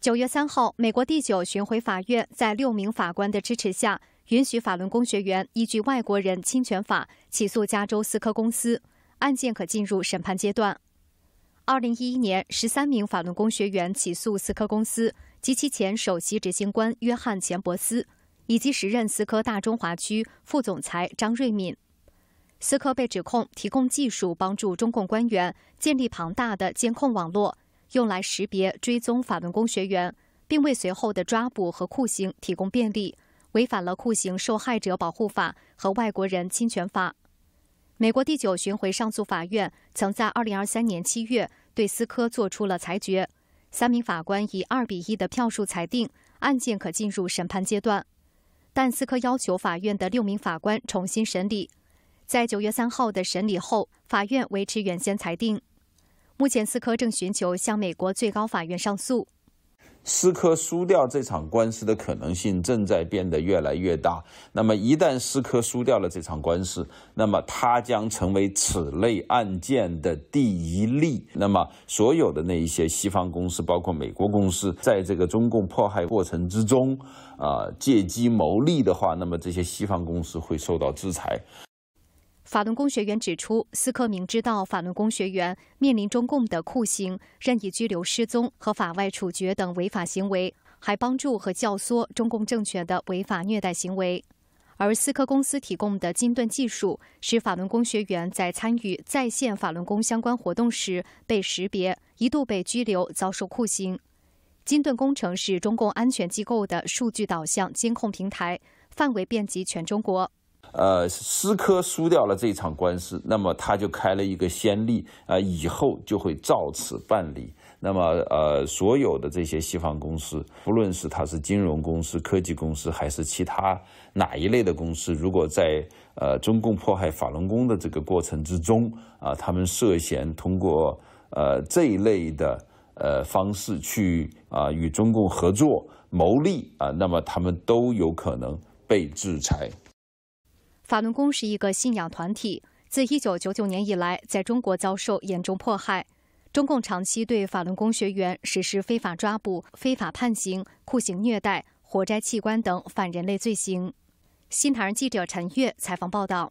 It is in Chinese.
九月三号，美国第九巡回法院在六名法官的支持下，允许法轮功学员依据外国人侵权法起诉加州思科公司，案件可进入审判阶段。二零一一年，十三名法轮功学员起诉思科公司及其前首席执行官约翰钱伯斯，以及时任思科大中华区副总裁张瑞敏。思科被指控提供技术帮助中共官员建立庞大的监控网络。用来识别、追踪法轮功学员，并为随后的抓捕和酷刑提供便利，违反了酷刑受害者保护法和外国人侵权法。美国第九巡回上诉法院曾在2023年7月对思科作出了裁决，三名法官以二比一的票数裁定案件可进入审判阶段，但斯科要求法院的六名法官重新审理。在9月3号的审理后，法院维持原先裁定。目前，思科正寻求向美国最高法院上诉。思科输掉这场官司的可能性正在变得越来越大。那么，一旦思科输掉了这场官司，那么它将成为此类案件的第一例。那么，所有的那一些西方公司，包括美国公司，在这个中共迫害过程之中，啊，借机牟利的话，那么这些西方公司会受到制裁。法轮功学员指出，斯科明知道法轮功学员面临中共的酷刑、任意拘留、失踪和法外处决等违法行为，还帮助和教唆中共政权的违法虐待行为。而斯科公司提供的金盾技术，使法轮功学员在参与在线法轮功相关活动时被识别，一度被拘留，遭受酷刑。金盾工程是中共安全机构的数据导向监控平台，范围遍及全中国。呃，思科输掉了这场官司，那么他就开了一个先例啊，以后就会照此办理。那么，呃，所有的这些西方公司，不论是它是金融公司、科技公司，还是其他哪一类的公司，如果在呃中共迫害法轮功的这个过程之中啊，他们涉嫌通过呃这一类的呃方式去啊与中共合作谋利啊，那么他们都有可能被制裁。法轮功是一个信仰团体，自一九九九年以来，在中国遭受严重迫害。中共长期对法轮功学员实施非法抓捕、非法判刑、酷刑虐待、活摘器官等反人类罪行。新台湾记者陈月采访报道。